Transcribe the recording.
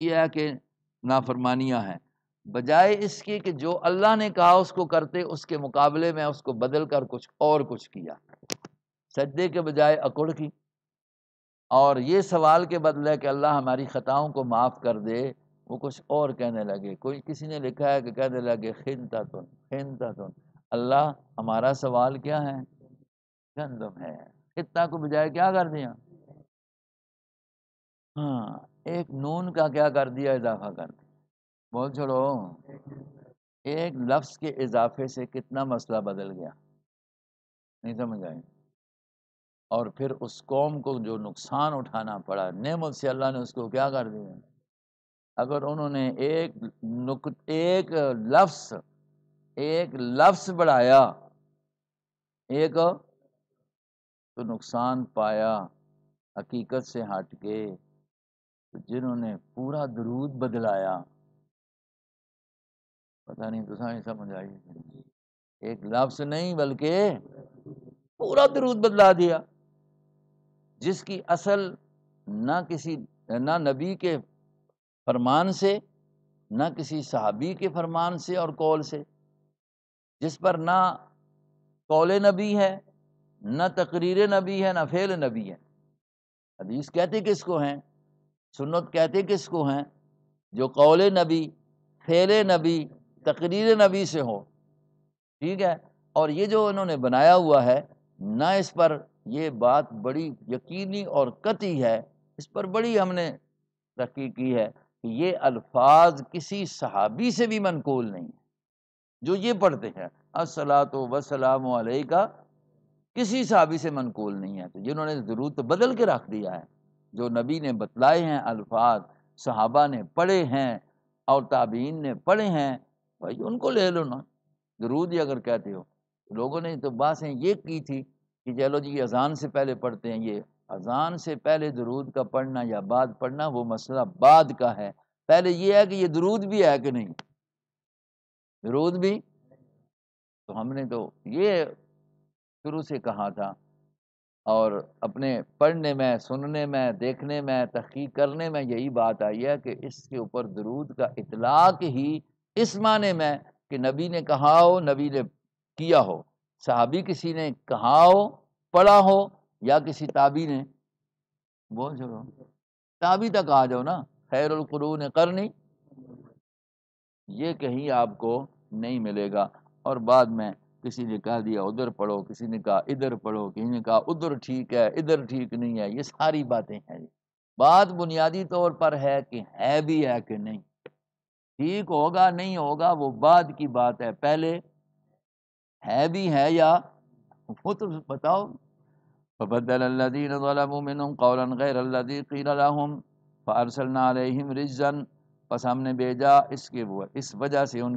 किया कि नाफरमानियां हैं बजाय इसके कि जो अल्लाह ने कहा उसको करते उसके मुकाबले में उसको बदल कर कुछ और कुछ किया सजदे के बजाय अकुड़ की और ये सवाल के बदले कि अल्लाह हमारी ख़ताओं को माफ़ कर दे वो कुछ और कहने लगे कोई किसी ने लिखा है कि कहने लगे खिनता तुन खिनता तुन अल्लाह हमारा सवाल क्या है गंदम है इतना को बजाय क्या कर दिया हाँ एक नून का क्या कर दिया इजाफा कर दिया बोल छोड़ो एक लफ्ज़ के इजाफे से कितना मसला बदल गया नहीं समझ आए और फिर उस कौम को जो नुकसान उठाना पड़ा नेमत से अल्लाह ने उसको क्या कर दिया अगर उन्होंने एक नुक एक लफ्स एक लफ्स बढ़ाया एक तो नुकसान पाया हकीकत से हट के जिन्होंने पूरा दरूद बदलाया पता नहीं तुसा तो ही समझ आई एक लफ्स नहीं बल्कि पूरा दरूद बदला दिया जिसकी असल ना किसी ना नबी के फरमान से ना किसी सहाबी के फरमान से और कौल से जिस पर ना कौल नबी है ना तकरीर नबी है ना फेल नबी है हदीस कहते किसको हैं सुन्नत कहते किसको हैं जो कौल नबी फेल नबी तकरीर नबी से हो ठीक है और ये जो इन्होंने बनाया हुआ है ना इस पर ये बात बड़ी यकीनी और कती है इस पर बड़ी हमने तरक्की की है कि ये अल्फाज किसी सहाबी से भी मनकूल नहीं है जो ये पढ़ते हैं असला तो वसलाम का किसी सहाबी से मनकूल नहीं है तो जिन्होंने ज़रूर तो बदल के रख दिया है जो नबी ने बतलाए हैं अल्फाज सहाबा ने पढ़े हैं और ताबीन ने पढ़े हैं भाई उनको ले लो ना दरूद ही अगर कहते हो लोगों ने तो बातें ये की थी कि चलो जी अजान से पहले पढ़ते हैं ये अजान से पहले दरूद का पढ़ना या बाद पढ़ना वो मसला बाद का है पहले ये है कि ये दरूद भी है कि नहीं दरूद भी तो हमने तो ये शुरू से कहा था और अपने पढ़ने में सुनने में देखने में तहकीक करने में यही बात आई है कि इसके ऊपर दरूद का इतलाक ही इस माने में कि नबी ने कहा हो नबी ने किया हो सहाबी किसी ने कहा हो पढ़ा हो या किसी ताबी ने बोल चलो ताबी तक आ जाओ ना कर करनी ये कहीं आपको नहीं मिलेगा और बाद में किसी ने कह दिया उधर पढ़ो किसी ने कहा इधर पढ़ो किसी ने कहा उधर ठीक है इधर ठीक नहीं है ये सारी बातें हैं बात बुनियादी तौर पर है कि है भी है कि नहीं ठीक होगा नहीं होगा वो बाद की बात है पहले है भी है या वो तो बताओ फ़बदीन हमने भेजा इसके वो इस वजह से उन